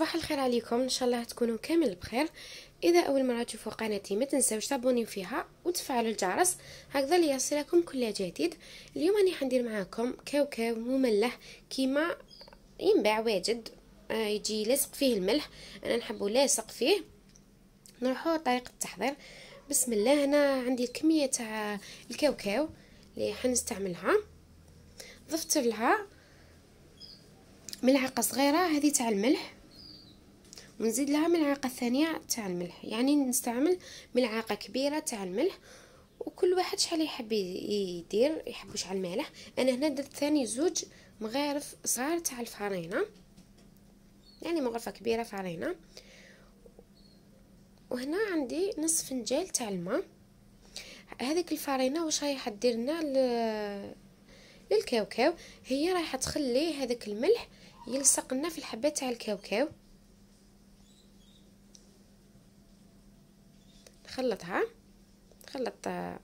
صباح الخير عليكم ان شاء الله تكونوا كامل بخير اذا اول مره تشوفوا قناتي ما تنساوش تابوني فيها وتفعلوا الجرس هكذا ليصلكم كل جديد اليوم راني حندير معاكم كاوكاو مملح كيما ينباع واجد آه يجي لاصق فيه الملح انا نحبو لاصق فيه نروحوا طريقه التحضير بسم الله هنا عندي الكميه تاع الكاوكاو اللي حنستعملها ضفت لها ملعقه صغيره هذه تاع الملح ونزيد لها ملعقه ثانيه تاع الملح يعني نستعمل ملعقه كبيره تاع الملح وكل واحد شحال يحب يدير يحب شحال مالح انا هنا درت ثاني زوج مغارف صغار تاع الفرينه يعني مغرفه كبيره فرينه وهنا عندي نصف فنجان تاع الماء هذيك الفرينه واش رايحه دير لنا للكاوكاو هي رايحه تخلي هذاك الملح يلصق لنا في الحبه تاع الكاوكاو خلطها خلط آه،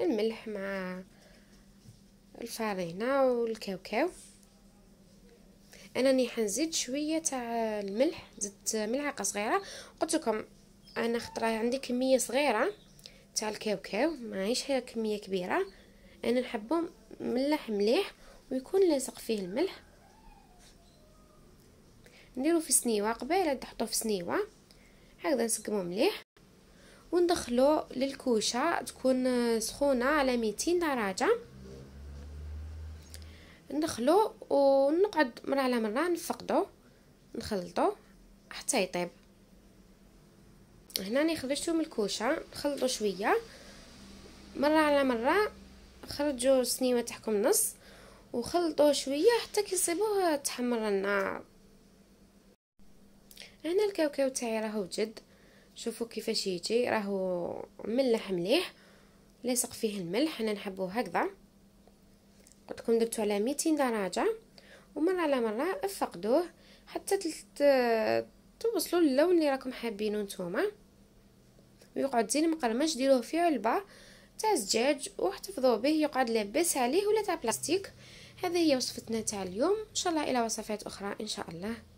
الملح مع الفارينة والكاوكاو راني حنزيد شويه تاع الملح زدت ملعقه صغيره قلت لكم انا خطره عندي كميه صغيره تاع الكاوكاو ماهيش هي كميه كبيره انا نحبو ملح مليح ويكون لاصق فيه الملح نديرو في سنيوه قبيله تحطو في سنيوه هكذا نسقمو مليح وندخلو للكوشه تكون سخونه على ميتين درجه ندخلو ونقعد مره على مره نفقدو نخلطو حتى يطيب هنا خرجتو من الكوشه نخلطو شويه مره على مره خرجوا السنيوه تحكم نص وخلطو شويه حتى كيصيبوه تحمر هنا الكاوكاو تاعي راهو جد شوفوا كيفاش يجي راهو ملح مليح لاصق فيه الملح انا نحبه هكذا قلت لكم درتو على 200 درجه ومره على مره افقدوه حتى تلت... توصلوا للون اللي راكم حابينه نتوما ويقعد زين مقرمش ديروه في علبه تاع زجاج واحتفظوا به يقعد لاباس عليه ولا تاع بلاستيك هذه هي وصفتنا تاع اليوم ان شاء الله الى وصفات اخرى ان شاء الله